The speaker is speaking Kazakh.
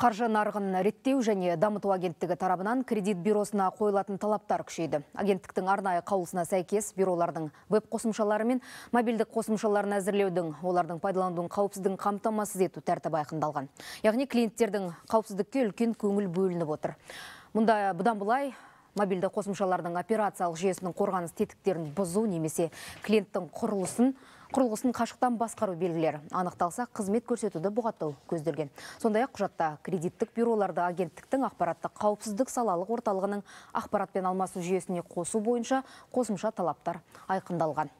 қаржы нарығын реттеу және дамыту агенттігі тарабынан кредит бюросына қойылатын талаптар күшейді агенттіктің арнайы қаулысына сәйкес бюролардың веб қосымшалары мен мобильдік қосымшаларын әзірлеудің олардың пайдаланудың қауіпсіздігін қамтамасыз ету тәртібі айқындалған яғни клиенттердің қауіпсіздікке үлкен көңіл бөлініп отыр мұнда бұдан былай мобильді қосымшалардың операциялық жүйесінің қорғаныс тетіктерін бұзу немесе клиенттің құрылысын құрылғысын қашықтан басқару белгілері анықталса қызмет көрсетуді бұғаттау көзделген сондай ақ құжатта кредиттік бюроларды агенттіктің ақпараттық қауіпсіздік салалық орталығының ақпаратпен алмасы жүйесіне қосу бойынша қосымша талаптар айқындалған